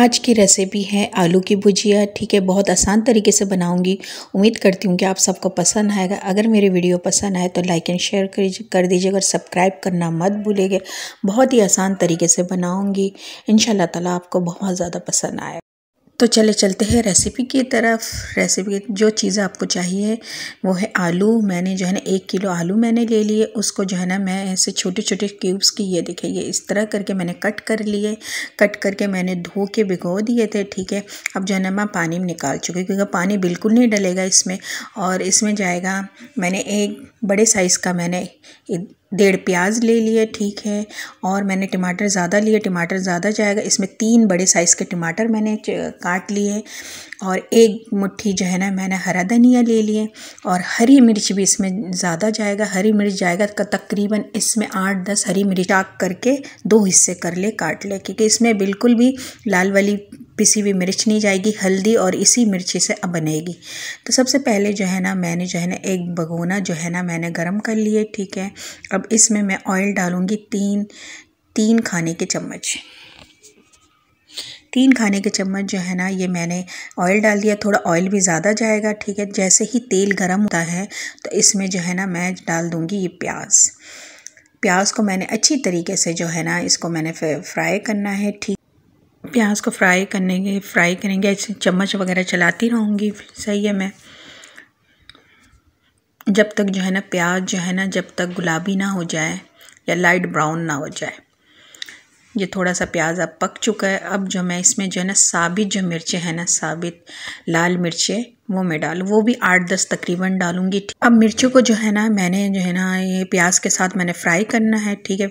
आज की रेसिपी है आलू की भुजिया ठीक है बहुत आसान तरीके से बनाऊंगी उम्मीद करती हूँ कि आप सबको पसंद आएगा अगर मेरी वीडियो पसंद आए तो लाइक एंड शेयर कर दीजिएगा और सब्सक्राइब करना मत भूलिएगा बहुत ही आसान तरीके से बनाऊंगी इन ताला आपको बहुत ज़्यादा पसंद आएगा तो चले चलते हैं रेसिपी की तरफ रेसिपी जो चीज़ें आपको चाहिए वो है आलू मैंने जो है ना एक किलो आलू मैंने ले लिए उसको जो है ना मैं ऐसे छोटे छोटे क्यूब्स की ये देखिए ये इस तरह करके मैंने कट कर लिए कट करके मैंने धो के भिगो दिए थे ठीक है अब जो है ना मैं पानी में निकाल चुकी क्योंकि पानी बिल्कुल नहीं डलेगा इसमें और इसमें जाएगा मैंने एक बड़े साइज़ का मैंने डेढ़ प्याज ले लिए ठीक है और मैंने टमाटर ज़्यादा लिए टमाटर ज़्यादा जाएगा इसमें तीन बड़े साइज़ के टमाटर मैंने काट लिए और एक मुट्ठी जो है ना मैंने हरा धनिया ले लिए और हरी मिर्च भी इसमें ज़्यादा जाएगा हरी मिर्च जाएगा तकरीबन इसमें आठ दस हरी मिर्च आग करके दो हिस्से कर ले काट ले क्योंकि इसमें बिल्कुल भी लाल वाली पिसी हुई मिर्च नहीं जाएगी हल्दी और इसी मिर्ची से अब बनेगी तो सबसे पहले जो है ना मैंने जो है ना एक भगोना जो है ना मैंने गर्म कर लिए ठीक है अब इसमें मैं ऑयल डालूँगी तीन तीन खाने के चम्मच तीन खाने के चम्मच जो है ना ये मैंने ऑयल डाल दिया थोड़ा ऑयल भी ज़्यादा जाएगा ठीक है जैसे ही तेल गर्म होता है तो इसमें जो है ना मैं डाल दूँगी ये प्याज प्याज को मैंने अच्छी तरीके से जो है ना इसको मैंने फ्राई करना है ठीक प्याज को फ्राई करने के फ्राई करेंगे ऐसे चम्मच वगैरह चलाती रहूँगी सही है मैं जब तक जो है ना प्याज जो है ना जब तक गुलाबी ना हो जाए या लाइट ब्राउन ना हो जाए ये थोड़ा सा प्याज अब पक चुका है अब जो मैं इसमें जो है ना साबित जो मिर्चें हैं ना साबित लाल मिर्चें वो मैं डालू वो भी आठ दस तकरीबन डालूंगी अब मिर्चों को जो है ना मैंने जो है ना ये प्याज के साथ मैंने फ्राई करना है ठीक है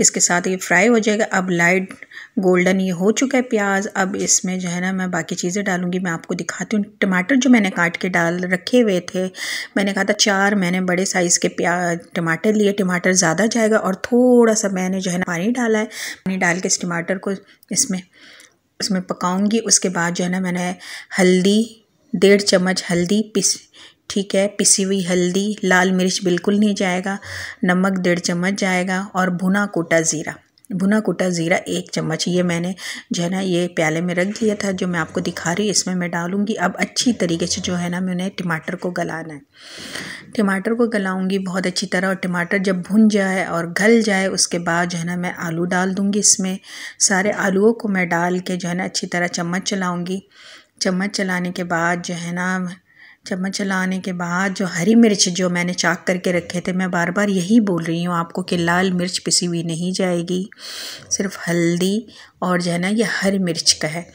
इसके साथ ये फ्राई हो जाएगा अब लाइट गोल्डन ये हो चुका है प्याज अब इसमें जो है ना मैं बाकी चीज़ें डालूंगी मैं आपको दिखाती हूँ टमाटर जो मैंने काट के डाल रखे हुए थे मैंने कहा था चार मैंने बड़े साइज़ के प्याज टमाटर लिए टमाटर ज़्यादा जाएगा और थोड़ा सा मैंने जो है ना पानी डाला है पानी डाल के इस टमाटर को इसमें इसमें पकाऊंगी उसके बाद जो है ना मैंने हल्दी डेढ़ चम्मच हल्दी पिस ठीक है पिसी हुई हल्दी लाल मिर्च बिल्कुल नहीं जाएगा नमक डेढ़ चम्मच जाएगा और भुना कोटा ज़ीरा भुना कोटा ज़ीरा एक चम्मच ये मैंने जो है ना ये प्याले में रख लिया था जो मैं आपको दिखा रही इसमें मैं डालूँगी अब अच्छी तरीके से जो है ना मैंने टमाटर को गलाना है टमाटर को गलाऊँगी बहुत अच्छी तरह और टमाटर जब भुन जाए और गल जाए उसके बाद जो है ना मैं आलू डाल दूँगी इसमें सारे आलूओं को मैं डाल के जो है ना अच्छी तरह चम्मच चलाऊँगी चम्मच चलाने के बाद जो है ना चम्मच चलाने के बाद जो हरी मिर्च जो मैंने चाक करके रखे थे मैं बार बार यही बोल रही हूँ आपको कि लाल मिर्च पिसी हुई नहीं जाएगी सिर्फ हल्दी और जो है ना ये हरी मिर्च का है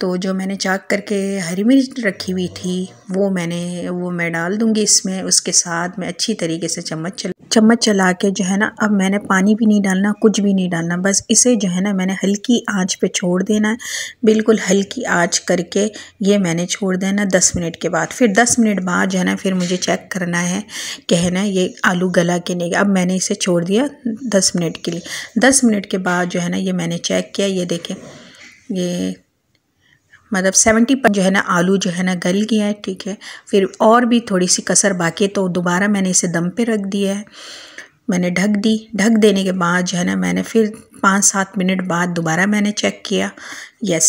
तो जो मैंने चाक करके हरी मिर्च रखी हुई थी वो मैंने वो मैं डाल दूँगी इसमें उसके साथ मैं अच्छी तरीके से चम्मच चला चम्मच चला के जो है ना अब मैंने पानी भी नहीं डालना कुछ भी नहीं डालना बस इसे जो है ना मैंने हल्की आंच पे छोड़ देना है बिल्कुल हल्की आंच करके ये मैंने छोड़ देना दस मिनट के बाद फिर दस मिनट बाद जो है ना फिर मुझे चेक करना है कि है ना ये आलू गला के नहीं अब मैंने इसे छोड़ दिया दस मिनट के लिए दस मिनट के बाद जो है ना ये मैंने चेक किया ये देखें ये मतलब सेवेंटी पर जो है ना आलू जो है ना गल गया है ठीक है फिर और भी थोड़ी सी कसर बाकी है तो दोबारा मैंने इसे दम पे रख दिया है मैंने ढक दी ढक देने के बाद जो है ना मैंने फिर पाँच सात मिनट बाद दोबारा मैंने चेक किया यस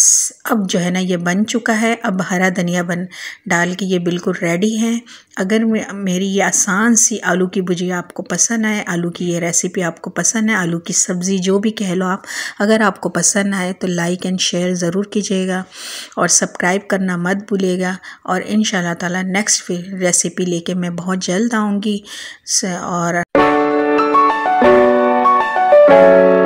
अब जो है ना ये बन चुका है अब हरा धनिया बन डाल के ये बिल्कुल रेडी हैं अगर मेरी ये आसान सी आलू की भुजिया आपको पसंद आए आलू की ये रेसिपी आपको पसंद है आलू की सब्ज़ी जो भी कह लो आप अगर आपको पसंद आए तो लाइक एंड शेयर ज़रूर कीजिएगा और सब्सक्राइब करना मत भूलिएगा और इन शाह नेक्स्ट फिर रेसिपी ले मैं बहुत जल्द आऊँगी और Thank you.